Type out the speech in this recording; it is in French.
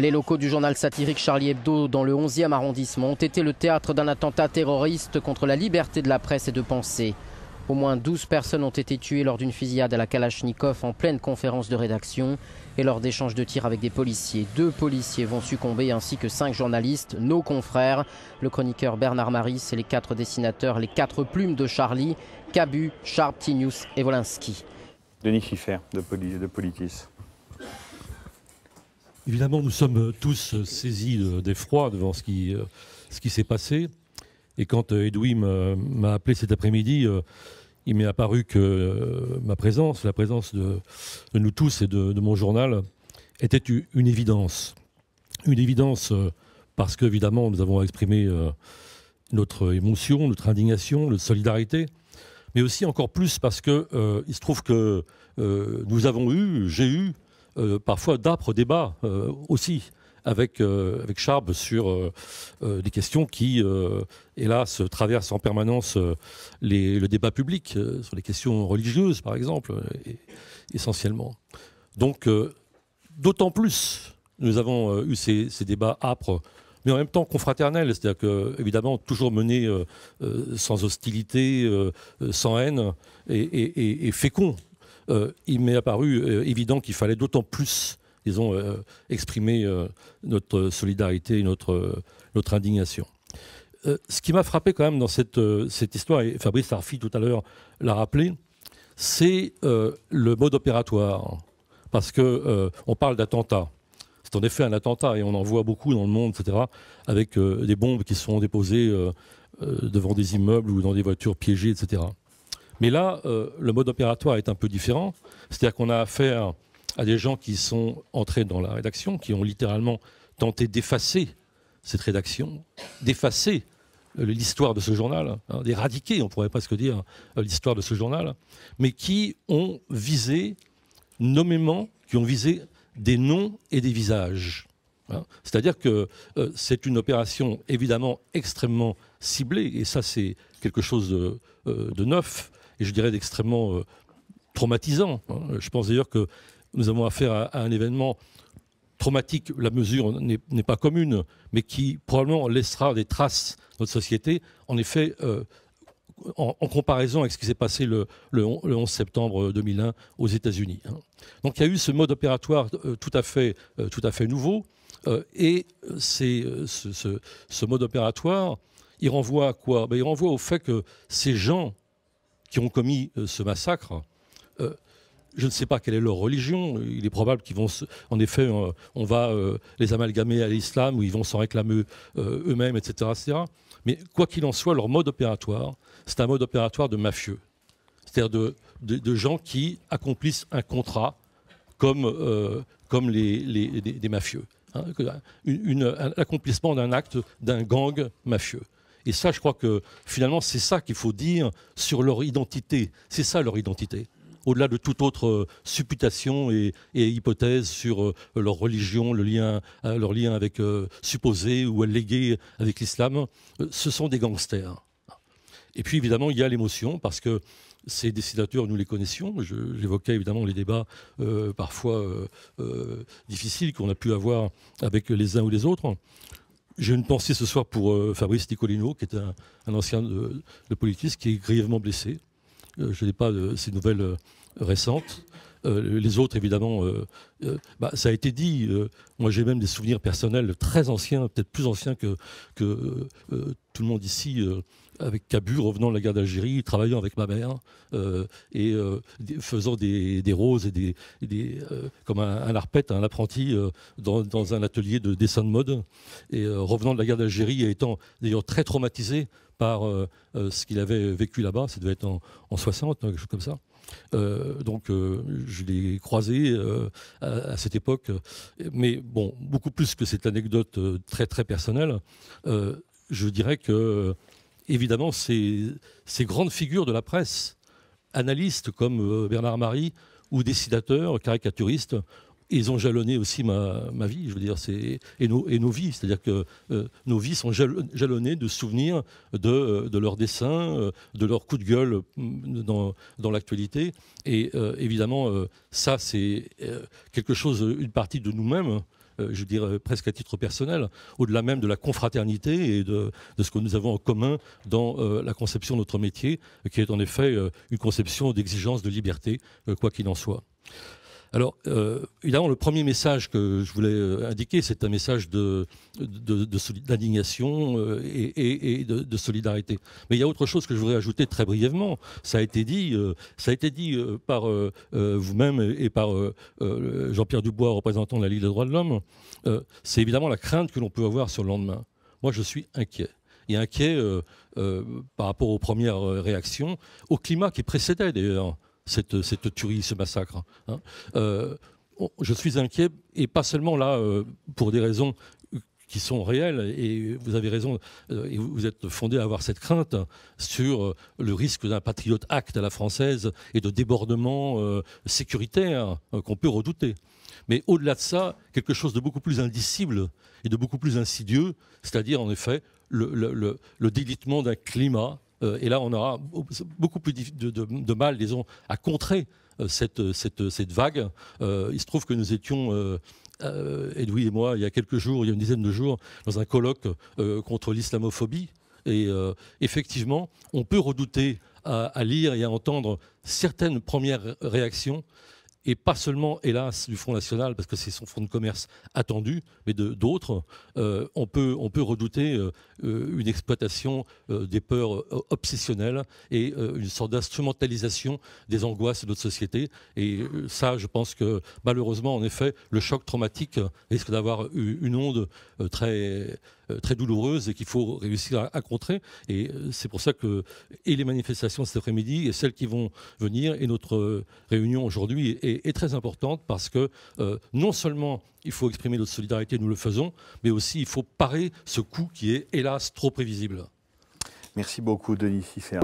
Les locaux du journal satirique Charlie Hebdo dans le 11e arrondissement ont été le théâtre d'un attentat terroriste contre la liberté de la presse et de pensée. Au moins 12 personnes ont été tuées lors d'une fusillade à la Kalachnikov en pleine conférence de rédaction et lors d'échanges de tirs avec des policiers. Deux policiers vont succomber ainsi que cinq journalistes, nos confrères, le chroniqueur Bernard Maris et les quatre dessinateurs, les quatre plumes de Charlie, Cabu, Sharp, Tinius et Wolinski. Denis Schiffer de, Politis. Évidemment, nous sommes tous saisis d'effroi devant euh, ce qui, s'est passé. Et quand euh, Edwin m'a appelé cet après-midi, euh, il m'est apparu que ma présence, la présence de, nous tous et de, mon journal, était une évidence. Une évidence parce évidemment, nous avons exprimé notre émotion, notre indignation, notre solidarité, mais aussi encore plus parce qu'il se trouve que nous avons eu, j'ai eu, euh, parfois d'âpres débats euh, aussi avec, euh, avec Charb sur des questions qui, hélas, traversent en permanence le débat public, sur les questions religieuses, par exemple, essentiellement. Donc, d'autant plus, nous avons eu ces, débats âpres, mais en même temps confraternels, c'est-à-dire que, évidemment, toujours menés sans hostilité, sans haine, et, et féconds euh, il m'est apparu euh, évident qu'il fallait d'autant plus disons, euh, exprimer notre solidarité, notre, notre indignation. ce qui m'a frappé quand même dans cette, histoire, et Fabrice Arfi tout à l'heure l'a rappelé, c'est le mode opératoire. Parce qu'on on parle d'attentat. C'est en effet un attentat et on en voit beaucoup dans le monde, etc., avec des bombes qui sont déposées devant des immeubles ou dans des voitures piégées, etc. Mais là, euh, le mode opératoire est un peu différent. C'est-à-dire qu'on a affaire à des gens qui sont entrés dans la rédaction, qui ont littéralement tenté d'effacer cette rédaction, d'effacer euh, l'histoire de ce journal, hein, d'éradiquer, on pourrait presque dire, euh, l'histoire de ce journal, mais qui ont visé nommément, qui ont visé des noms et des visages. Hein. C'est-à-dire que c'est une opération évidemment extrêmement ciblée, et ça c'est quelque chose de neuf, et je dirais d'extrêmement euh, traumatisant. Hein. Je pense d'ailleurs que nous avons affaire à, un événement traumatique, la mesure n'est pas commune, mais qui probablement laissera des traces dans notre société. En effet, euh, en, comparaison avec ce qui s'est passé le, 11 septembre 2001 aux États-Unis. Hein. Donc il y a eu ce mode opératoire euh, tout à fait, tout à fait nouveau, et c'est ce, mode opératoire, il renvoie à quoi ben, Il renvoie au fait que ces gens qui ont commis euh, ce massacre, euh, je ne sais pas quelle est leur religion. Il est probable qu'ils vont, en effet, euh, on va les amalgamer à l'islam ou ils vont s'en réclamer eux-mêmes, etc., Mais quoi qu'il en soit, leur mode opératoire, c'est un mode opératoire de mafieux. C'est-à-dire de, gens qui accomplissent un contrat comme, comme les, des mafieux. l'accomplissement hein. d'un acte d'un gang mafieux. Et ça, je crois que finalement, c'est ça qu'il faut dire sur leur identité. C'est ça leur identité. Au-delà de toute autre euh, supputation et, hypothèse sur euh, leur religion, euh, leur lien avec supposé ou allégué avec l'islam, ce sont des gangsters. Et puis évidemment, il y a l'émotion parce que ces décidateurs, nous les connaissions. J'évoquais évidemment les débats parfois difficiles qu'on a pu avoir avec les uns ou les autres. J'ai une pensée ce soir pour euh, Fabrice Nicolino, qui est un, ancien de, de, qui est grièvement blessé. Euh, je n'ai pas de, euh, ces nouvelles récentes. Euh, les autres, évidemment, euh, euh, bah, ça a été dit. moi, j'ai même des souvenirs personnels très anciens, peut-être plus anciens que, que tout le monde ici, avec Cabu, revenant de la guerre d'Algérie, travaillant avec ma mère et faisant des, roses des, comme un, arpète, un apprenti dans, un atelier de dessin de mode. Et revenant de la guerre d'Algérie et étant d'ailleurs très traumatisé par ce qu'il avait vécu là-bas, ça devait être en, en 60, hein, quelque chose comme ça. Euh, donc euh, je l'ai croisé euh, à, cette époque, mais bon, beaucoup plus que cette anecdote très très personnelle, je dirais que évidemment ces, ces, grandes figures de la presse, analystes comme Bernard Marie ou dessinateurs, caricaturistes, ils ont jalonné aussi ma, vie, je veux dire, et, nos, et nos vies. C'est-à-dire que euh, nos vies sont jalonnées de souvenirs de, euh, de leurs dessins, euh, de leurs coups de gueule mm, dans, l'actualité. Et évidemment, ça, c'est quelque chose, une partie de nous-mêmes. Je veux dire presque à titre personnel, au-delà même de la confraternité et de, de, ce que nous avons en commun dans la conception de notre métier, qui est en effet une conception d'exigence de liberté, quoi qu'il en soit. Alors, euh, évidemment, le premier message que je voulais euh, indiquer, c'est un message d'indignation euh, et, de, solidarité. Mais il y a autre chose que je voudrais ajouter très brièvement. Ça a été dit, ça a été dit par vous-même et par Jean-Pierre Dubois, représentant de la Ligue des droits de l'homme. c'est évidemment la crainte que l'on peut avoir sur le lendemain. Moi, je suis inquiet et inquiet par rapport aux premières réactions, au climat qui précédait d'ailleurs cette, tuerie, ce massacre. Hein. Euh, je suis inquiet, et pas seulement là, euh, pour des raisons qui sont réelles, et vous avez raison, euh, et vous êtes fondé à avoir cette crainte sur le risque d'un patriote acte à la française et de débordement sécuritaire qu'on peut redouter. Mais au-delà de ça, quelque chose de beaucoup plus indicible et de beaucoup plus insidieux, c'est-à-dire en effet le délitement d'un climat euh, et là, on aura beaucoup plus de, mal, disons, à contrer euh, cette, vague. Euh, il se trouve que nous étions, euh, et moi, il y a quelques jours, il y a une dizaine de jours, dans un colloque contre l'islamophobie. Et effectivement, on peut redouter à, lire et à entendre certaines premières réactions et pas seulement, hélas, du Front National, parce que c'est son fonds de commerce attendu, mais d'autres, euh, on, peut, on peut redouter euh, euh, une exploitation des peurs obsessionnelles et une sorte d'instrumentalisation des angoisses de notre société. Et ça, je pense que malheureusement, en effet, le choc traumatique risque d'avoir une onde très euh, très douloureuse et qu'il faut réussir à, contrer. Et euh, c'est pour ça que et les manifestations cet après-midi et celles qui vont venir et notre euh, réunion aujourd'hui est, très importante parce que non seulement il faut exprimer notre solidarité, nous le faisons, mais aussi il faut parer ce coup qui est hélas trop prévisible. Merci beaucoup Denis Cifers.